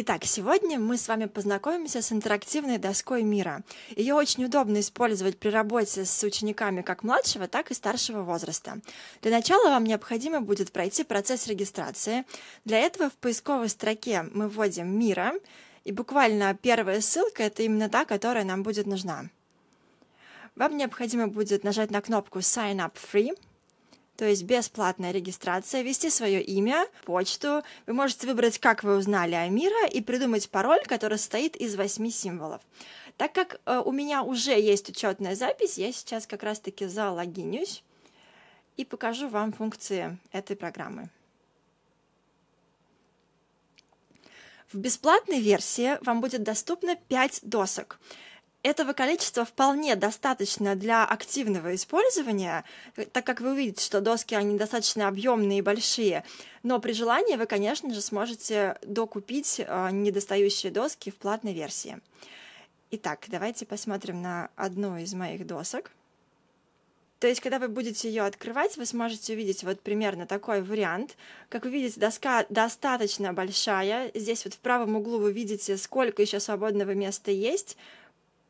Итак, сегодня мы с вами познакомимся с интерактивной доской мира. Ее очень удобно использовать при работе с учениками как младшего, так и старшего возраста. Для начала вам необходимо будет пройти процесс регистрации. Для этого в поисковой строке мы вводим «Мира», и буквально первая ссылка – это именно та, которая нам будет нужна. Вам необходимо будет нажать на кнопку «Sign up free», то есть бесплатная регистрация, ввести свое имя, почту. Вы можете выбрать, как вы узнали о мира, и придумать пароль, который состоит из восьми символов. Так как э, у меня уже есть учетная запись, я сейчас как раз-таки залогинюсь и покажу вам функции этой программы. В бесплатной версии вам будет доступно 5 досок. Этого количества вполне достаточно для активного использования, так как вы увидите, что доски, они достаточно объемные и большие, но при желании вы, конечно же, сможете докупить э, недостающие доски в платной версии. Итак, давайте посмотрим на одну из моих досок. То есть, когда вы будете ее открывать, вы сможете увидеть вот примерно такой вариант. Как вы видите, доска достаточно большая. Здесь вот в правом углу вы видите, сколько еще свободного места есть.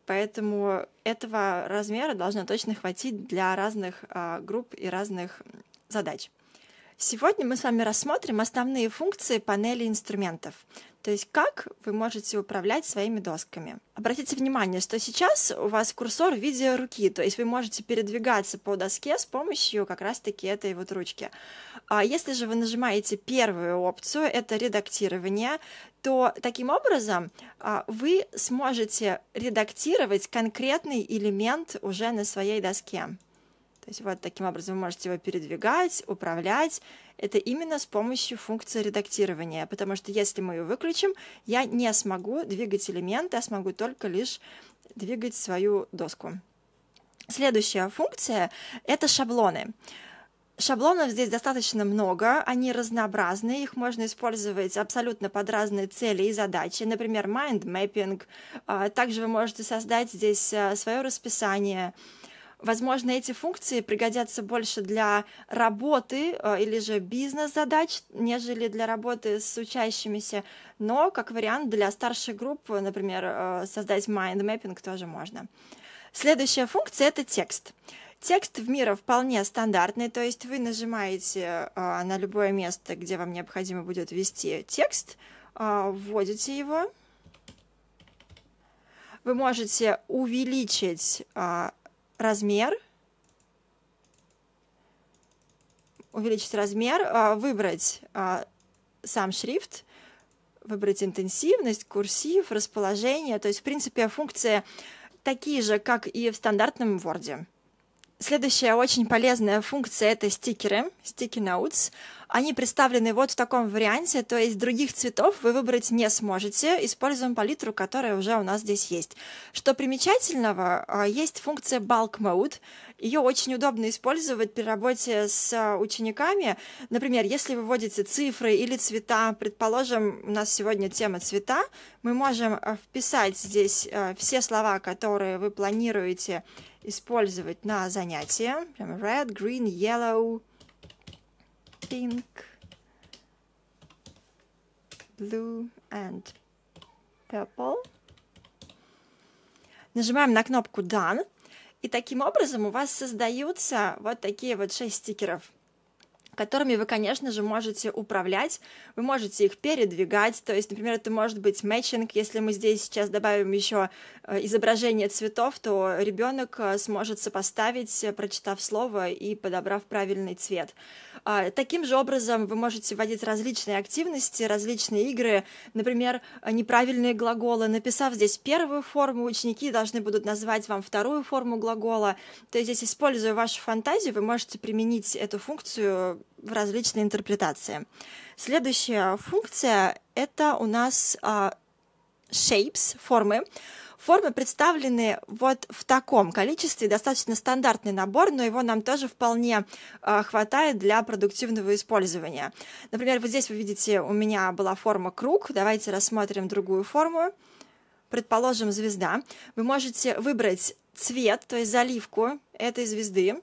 Поэтому этого размера должно точно хватить для разных а, групп и разных задач. Сегодня мы с вами рассмотрим основные функции панели инструментов. То есть как вы можете управлять своими досками. Обратите внимание, что сейчас у вас курсор в виде руки, то есть вы можете передвигаться по доске с помощью как раз-таки этой вот ручки. А если же вы нажимаете первую опцию, это редактирование, то таким образом а, вы сможете редактировать конкретный элемент уже на своей доске. То есть вот таким образом вы можете его передвигать, управлять. Это именно с помощью функции редактирования, потому что если мы ее выключим, я не смогу двигать элементы, а смогу только лишь двигать свою доску. Следующая функция — это шаблоны. Шаблонов здесь достаточно много, они разнообразны, их можно использовать абсолютно под разные цели и задачи, например, mind mapping. А, также вы можете создать здесь а, свое расписание, Возможно, эти функции пригодятся больше для работы э, или же бизнес-задач, нежели для работы с учащимися, но как вариант для старшей группы, э, например, э, создать mind mapping тоже можно. Следующая функция – это текст. Текст в мира вполне стандартный, то есть вы нажимаете на любое место, где вам необходимо будет ввести текст, вводите его, вы можете увеличить размер, увеличить размер, а, выбрать а, сам шрифт, выбрать интенсивность, курсив, расположение. То есть, в принципе, функции такие же, как и в стандартном Word. Следующая очень полезная функция — это стикеры, sticky notes. Они представлены вот в таком варианте, то есть других цветов вы выбрать не сможете. Используем палитру, которая уже у нас здесь есть. Что примечательного, а, есть функция Bulk Mode. Ее очень удобно использовать при работе с а, учениками. Например, если вы вводите цифры или цвета, предположим, у нас сегодня тема цвета, мы можем а, вписать здесь все слова, которые вы планируете использовать на занятия. Прям red, green, yellow, pink, blue and purple. Нажимаем на кнопку Done. И таким образом у вас создаются вот такие вот шесть стикеров которыми вы, конечно же, можете управлять, вы можете их передвигать, то есть, например, это может быть мэтчинг, если мы здесь сейчас добавим еще э, изображение цветов, то ребенок э, сможет сопоставить, э, прочитав слово и подобрав правильный цвет. А, таким же образом вы можете вводить различные активности, различные игры, например, неправильные глаголы. Написав здесь первую форму, ученики должны будут назвать вам вторую форму глагола. То есть здесь, используя вашу фантазию, вы можете применить эту функцию в различные интерпретации. Следующая функция — это у нас а, shapes, формы. Формы представлены вот в таком количестве, достаточно стандартный набор, но его нам тоже вполне э, хватает для продуктивного использования. Например, вот здесь вы видите, у меня была форма круг, давайте рассмотрим другую форму. Предположим, звезда. Вы можете выбрать цвет, то есть заливку этой звезды,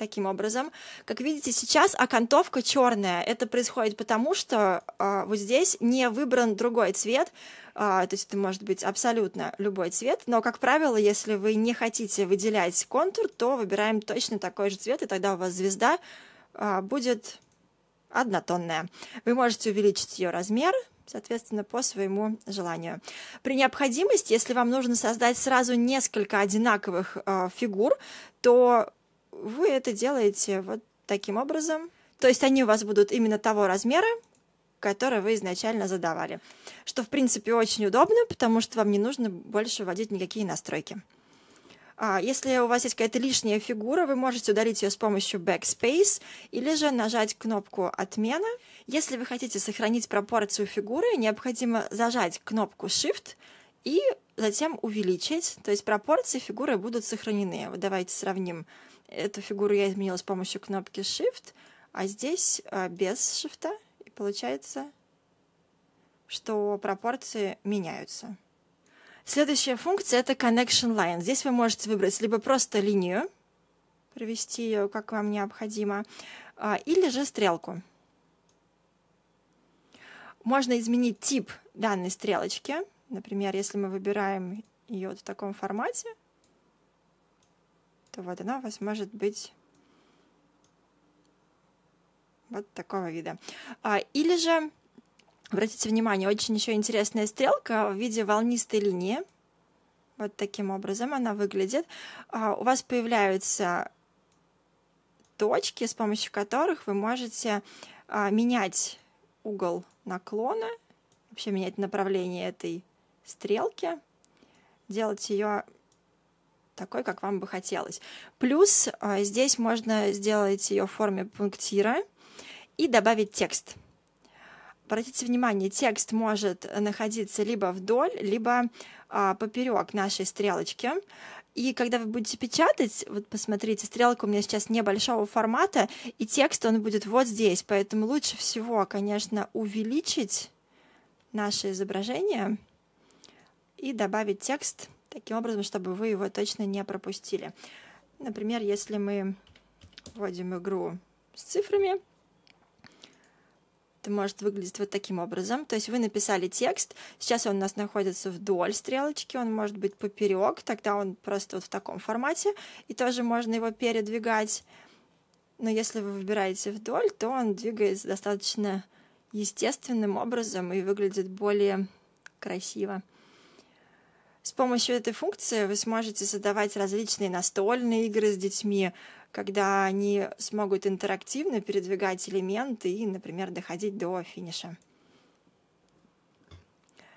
таким образом. Как видите, сейчас окантовка черная. Это происходит потому, что э, вот здесь не выбран другой цвет, э, то есть это может быть абсолютно любой цвет, но, как правило, если вы не хотите выделять контур, то выбираем точно такой же цвет, и тогда у вас звезда э, будет однотонная. Вы можете увеличить ее размер, соответственно, по своему желанию. При необходимости, если вам нужно создать сразу несколько одинаковых э, фигур, то вы это делаете вот таким образом. То есть они у вас будут именно того размера, который вы изначально задавали. Что, в принципе, очень удобно, потому что вам не нужно больше вводить никакие настройки. А, если у вас есть какая-то лишняя фигура, вы можете удалить ее с помощью Backspace или же нажать кнопку «Отмена». Если вы хотите сохранить пропорцию фигуры, необходимо зажать кнопку Shift и затем увеличить, то есть пропорции фигуры будут сохранены. Вот давайте сравним Эту фигуру я изменила с помощью кнопки Shift, а здесь а, без шифта. И получается, что пропорции меняются. Следующая функция — это Connection Line. Здесь вы можете выбрать либо просто линию, провести ее, как вам необходимо, а, или же стрелку. Можно изменить тип данной стрелочки. Например, если мы выбираем ее вот в таком формате, то вот она у вас может быть вот такого вида. А, или же, обратите внимание, очень еще интересная стрелка в виде волнистой линии. Вот таким образом она выглядит. А, у вас появляются точки, с помощью которых вы можете а, менять угол наклона, вообще менять направление этой стрелки, делать ее такой, как вам бы хотелось. Плюс а, здесь можно сделать ее в форме пунктира и добавить текст. Обратите внимание, текст может находиться либо вдоль, либо а, поперек нашей стрелочки. И когда вы будете печатать, вот посмотрите, стрелка у меня сейчас небольшого формата, и текст он будет вот здесь. Поэтому лучше всего, конечно, увеличить наше изображение и добавить текст таким образом, чтобы вы его точно не пропустили. Например, если мы вводим игру с цифрами, это может выглядеть вот таким образом. То есть вы написали текст, сейчас он у нас находится вдоль стрелочки, он может быть поперек, тогда он просто вот в таком формате, и тоже можно его передвигать. Но если вы выбираете вдоль, то он двигается достаточно естественным образом и выглядит более красиво. С помощью этой функции вы сможете создавать различные настольные игры с детьми, когда они смогут интерактивно передвигать элементы и, например, доходить до финиша.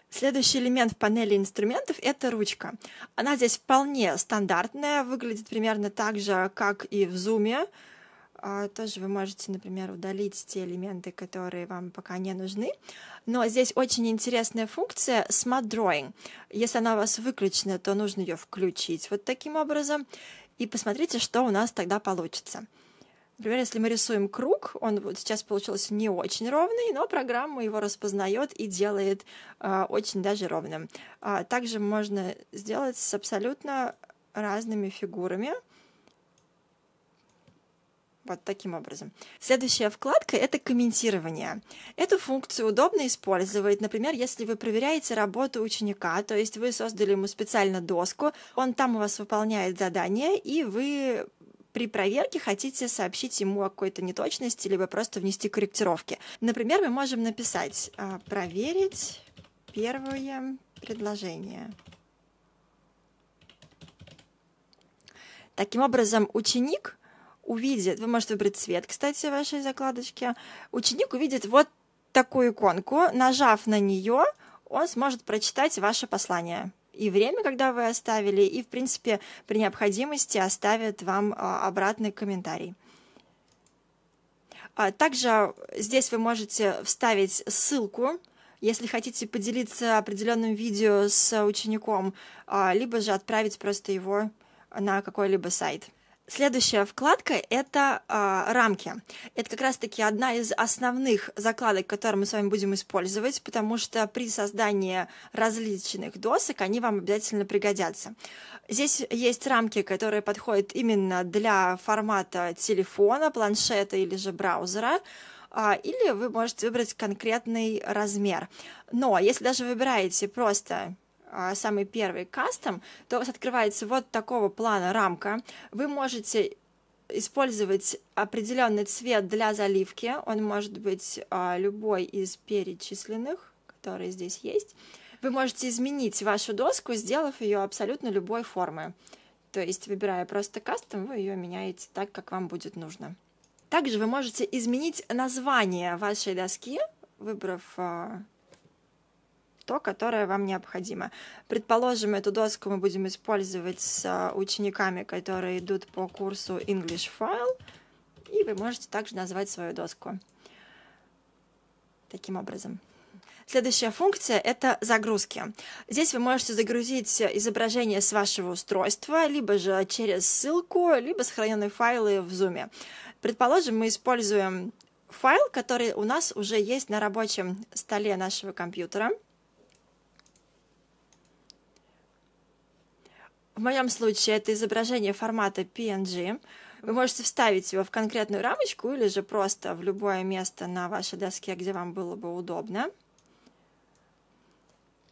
Следующий элемент в панели инструментов – это ручка. Она здесь вполне стандартная, выглядит примерно так же, как и в Zoom. А, тоже вы можете, например, удалить те элементы, которые вам пока не нужны. Но здесь очень интересная функция Smart Drawing. Если она у вас выключена, то нужно ее включить вот таким образом. И посмотрите, что у нас тогда получится. Например, если мы рисуем круг, он вот сейчас получился не очень ровный, но программа его распознает и делает э, очень даже ровным. А также можно сделать с абсолютно разными фигурами. Вот таким образом. Следующая вкладка – это комментирование. Эту функцию удобно использовать, например, если вы проверяете работу ученика, то есть вы создали ему специально доску, он там у вас выполняет задание, и вы при проверке хотите сообщить ему о какой-то неточности, либо просто внести корректировки. Например, мы можем написать а, «проверить первое предложение». Таким образом, ученик – увидит, вы можете выбрать цвет, кстати, вашей закладочки, ученик увидит вот такую иконку, нажав на нее, он сможет прочитать ваше послание и время, когда вы оставили, и, в принципе, при необходимости оставит вам а, обратный комментарий. А, также здесь вы можете вставить ссылку, если хотите поделиться определенным видео с учеником, а, либо же отправить просто его на какой-либо сайт. Следующая вкладка – это э, рамки. Это как раз-таки одна из основных закладок, которые мы с вами будем использовать, потому что при создании различных досок они вам обязательно пригодятся. Здесь есть рамки, которые подходят именно для формата телефона, планшета или же браузера а, или вы можете выбрать конкретный размер. Но если даже выбираете просто а, самый первый кастом, то у вас открывается вот такого плана рамка. Вы можете использовать определенный цвет для заливки. Он может быть а, любой из перечисленных, которые здесь есть. Вы можете изменить вашу доску, сделав ее абсолютно любой формы. То есть, выбирая просто кастом, вы ее меняете так, как вам будет нужно. Также вы можете изменить название вашей доски, выбрав а, то, которое вам необходимо. Предположим, эту доску мы будем использовать с а, учениками, которые идут по курсу English File, и вы можете также назвать свою доску таким образом. Следующая функция – это загрузки. Здесь вы можете загрузить изображение с вашего устройства, либо же через ссылку, либо сохраненные файлы в Zoom. Предположим, мы используем файл, который у нас уже есть на рабочем столе нашего компьютера – В моем случае это изображение формата PNG. Вы можете вставить его в конкретную рамочку или же просто в любое место на вашей доске, где вам было бы удобно.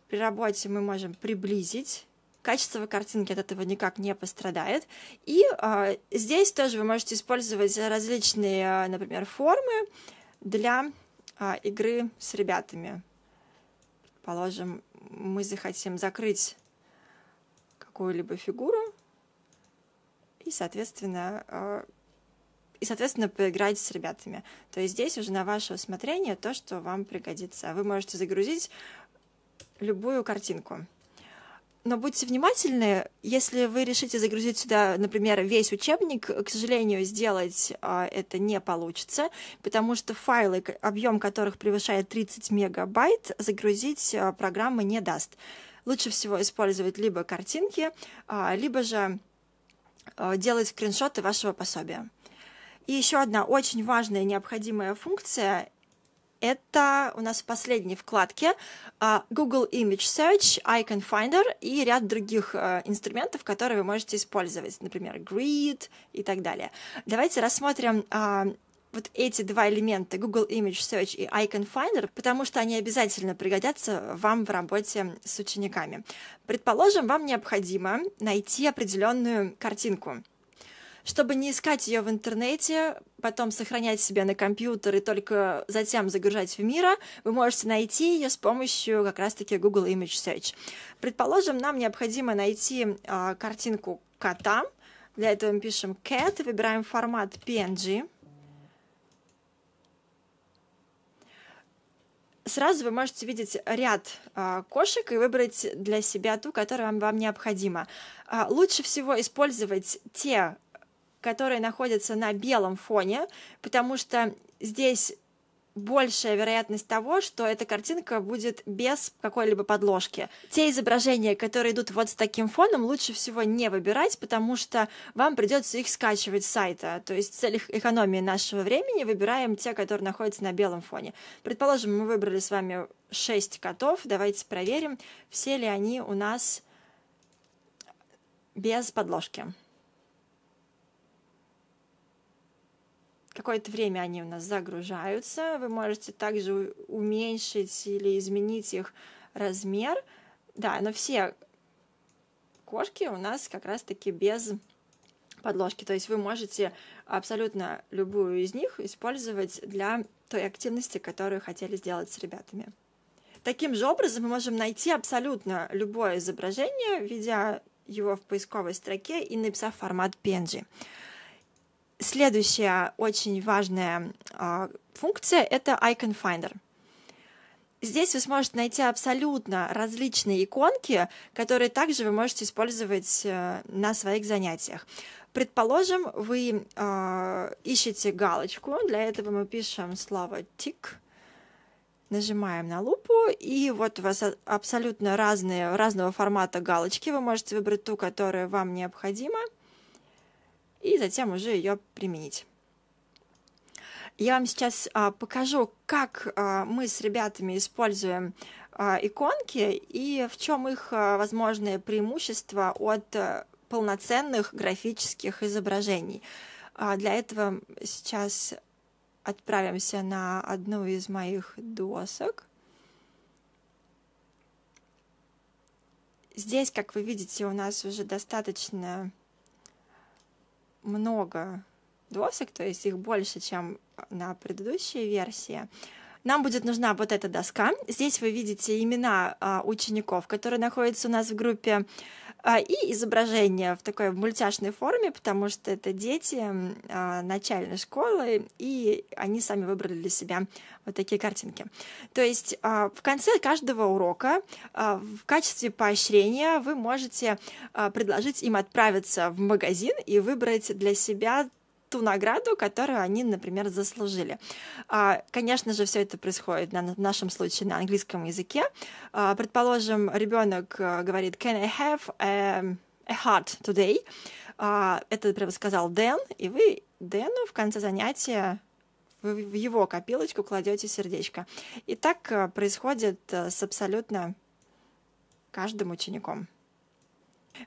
При работе мы можем приблизить качество картинки от этого никак не пострадает. И э, здесь тоже вы можете использовать различные, а, например, формы для э, игры с ребятами. Положим, мы захотим закрыть какую-либо фигуру и, соответственно, а, и, соответственно, поиграть с ребятами. То есть здесь уже на ваше усмотрение то, что вам пригодится. Вы можете загрузить любую картинку. Но будьте внимательны, если вы решите загрузить сюда, например, весь учебник, к сожалению, сделать а, это не получится, потому что файлы, объем которых превышает 30 мегабайт, загрузить а, программа не даст лучше всего использовать либо картинки, а, либо же а, делать скриншоты вашего пособия. И еще одна очень важная необходимая функция – это у нас в последней вкладке а, Google Image Search, Icon Finder и ряд других инструментов, которые вы можете использовать, например, Grid и так далее. Давайте рассмотрим вот эти два элемента Google Image Search и Icon Finder, потому что они обязательно пригодятся вам в работе с учениками. Предположим, вам необходимо найти определенную картинку чтобы не искать ее в интернете, потом сохранять себе на компьютер и только затем загружать в Мира, вы можете найти ее с помощью как раз-таки Google Image Search. Предположим, нам необходимо найти э, картинку кота. Для этого мы пишем cat, выбираем формат PNG. сразу вы можете видеть ряд а, кошек и выбрать для себя ту, которая вам, вам необходима. А, лучше всего использовать те, которые находятся на белом фоне, потому что здесь большая вероятность того, что эта картинка будет без какой-либо подложки. Те изображения, которые идут вот с таким фоном, лучше всего не выбирать, потому что вам придется их скачивать с сайта. То есть в целях экономии нашего времени выбираем те, которые находятся на белом фоне. Предположим, мы выбрали с вами 6 котов. Давайте проверим, все ли они у нас без подложки. какое-то время они у нас загружаются. Вы можете также уменьшить или изменить их размер. Да, но все кошки у нас как раз-таки без подложки. То есть вы можете абсолютно любую из них использовать для той активности, которую хотели сделать с ребятами. Таким же образом мы можем найти абсолютно любое изображение, введя его в поисковой строке и написав формат PNG. Следующая очень важная э, функция — это Icon Finder. Здесь вы сможете найти абсолютно различные иконки, которые также вы можете использовать э, на своих занятиях. Предположим, вы э, ищете галочку, для этого мы пишем слово «тик», нажимаем на лупу, и вот у вас а, абсолютно разные, разного формата галочки. Вы можете выбрать ту, которая вам необходима и затем уже ее применить. Я вам сейчас а, покажу, как а, мы с ребятами используем а, иконки и в чем их а, возможные преимущества от а, полноценных графических изображений. А, для этого сейчас отправимся на одну из моих досок. Здесь, как вы видите, у нас уже достаточно много досок, то есть их больше, чем на предыдущей версии, нам будет нужна вот эта доска. Здесь вы видите имена а, учеников, которые находятся у нас в группе, а, и изображение в такой мультяшной форме, потому что это дети а, начальной школы, и они сами выбрали для себя вот такие картинки. То есть а, в конце каждого урока а, в качестве поощрения вы можете а, предложить им отправиться в магазин и выбрать для себя ту награду, которую они, например, заслужили. А, конечно же, все это происходит на нашем случае на английском языке. А, предположим, ребенок э, говорит «Can I have a, a heart today?» а, Это прямо сказал Дэн, и вы Дэну в конце занятия в его копилочку кладете сердечко. И так э, происходит э, с абсолютно каждым учеником.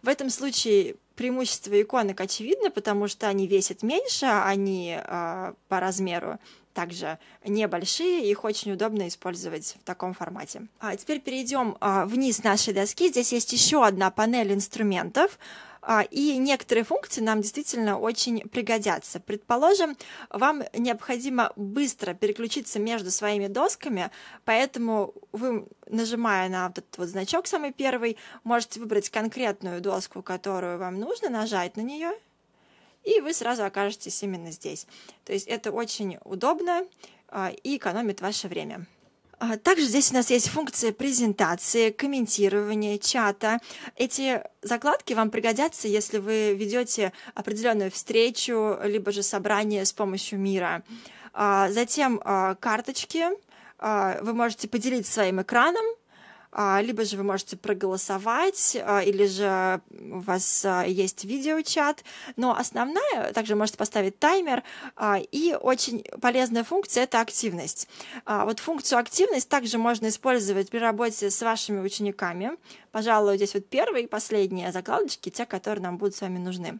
В этом случае преимущество иконок очевидно, потому что они весят меньше, они э, по размеру также небольшие, их очень удобно использовать в таком формате. А теперь перейдем э, вниз нашей доски. Здесь есть еще одна панель инструментов. А, и некоторые функции нам действительно очень пригодятся. Предположим, вам необходимо быстро переключиться между своими досками, поэтому вы, нажимая на вот этот вот значок самый первый, можете выбрать конкретную доску, которую вам нужно, нажать на нее, и вы сразу окажетесь именно здесь. То есть это очень удобно а, и экономит ваше время. А, также здесь у нас есть функция презентации, комментирования, чата. Эти закладки вам пригодятся, если вы ведете определенную встречу, либо же собрание с помощью мира. А, затем а, карточки. Вы можете поделить своим экраном, а, либо же вы можете проголосовать, а, или же у вас а, есть видеочат. Но основная, также можете поставить таймер, и очень полезная функция – это активность. Вот функцию активность также можно использовать при работе с вашими учениками. Пожалуй, здесь вот первые и последние закладочки, те, которые нам будут с вами нужны.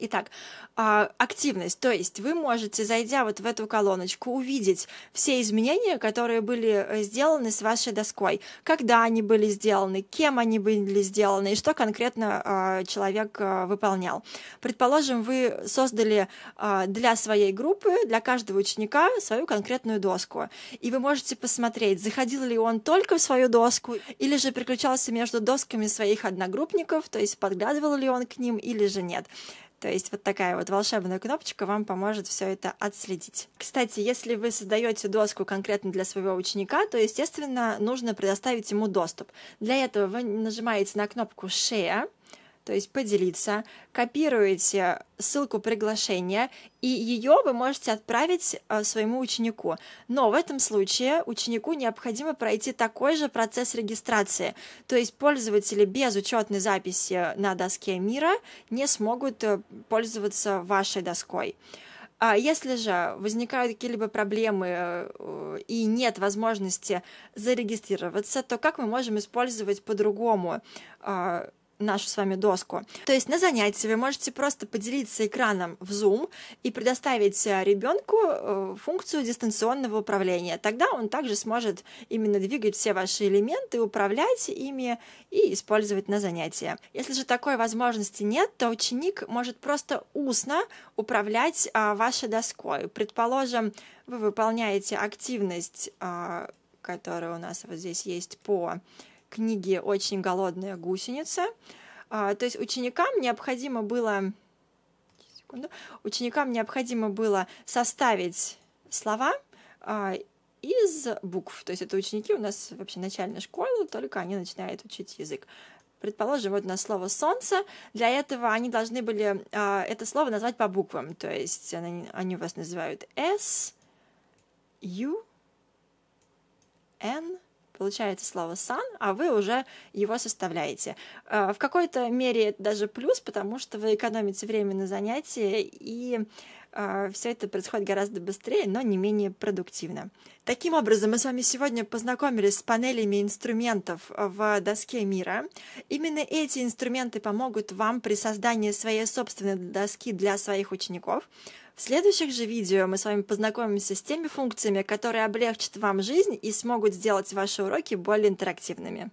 Итак, а, активность, то есть вы можете, зайдя вот в эту колоночку, увидеть все изменения, которые были э, сделаны с вашей доской, когда они были сделаны, кем они были сделаны и что конкретно а, человек э, выполнял. Предположим, вы создали а, для своей группы, для каждого ученика свою конкретную доску, и вы можете посмотреть, заходил ли он только в свою доску, или же переключался между досками своих одногруппников, то есть подглядывал ли он к ним или же нет. То есть вот такая вот волшебная кнопочка вам поможет все это отследить. Кстати, если вы создаете доску конкретно для своего ученика, то, естественно, нужно предоставить ему доступ. Для этого вы нажимаете на кнопку «Share», то есть поделиться, копируете ссылку приглашения, и ее вы можете отправить э, своему ученику. Но в этом случае ученику необходимо пройти такой же процесс регистрации, то есть пользователи без учетной записи на доске мира не смогут э, пользоваться вашей доской. А если же возникают какие-либо проблемы э, и нет возможности зарегистрироваться, то как мы можем использовать по-другому а, нашу с вами доску. То есть на занятии вы можете просто поделиться экраном в Zoom и предоставить э, ребенку э, функцию дистанционного управления. Тогда он также сможет именно двигать все ваши элементы, управлять ими и использовать на занятия. Если же такой возможности нет, то ученик может просто устно управлять а, вашей доской. Предположим, вы выполняете активность, а, которая у нас вот здесь есть по книги «Очень голодная гусеница». А, то есть ученикам необходимо было... Секунду. Ученикам необходимо было составить слова а, из букв. То есть это ученики у нас вообще начальная школа, только они начинают учить язык. Предположим, вот на слово «солнце». Для этого они должны были а, это слово назвать по буквам. То есть они, они вас называют «С», «Ю», «Н», получается слово сан, а вы уже его составляете. Э, в какой-то мере это даже плюс, потому что вы экономите время на занятия и а, все это происходит гораздо быстрее, но не менее продуктивно. Таким образом, мы с вами сегодня познакомились с панелями инструментов в доске мира. Именно эти инструменты помогут вам при создании своей собственной доски для своих учеников. В следующих же видео мы с вами познакомимся с теми функциями, которые облегчат вам жизнь и смогут сделать ваши уроки более интерактивными.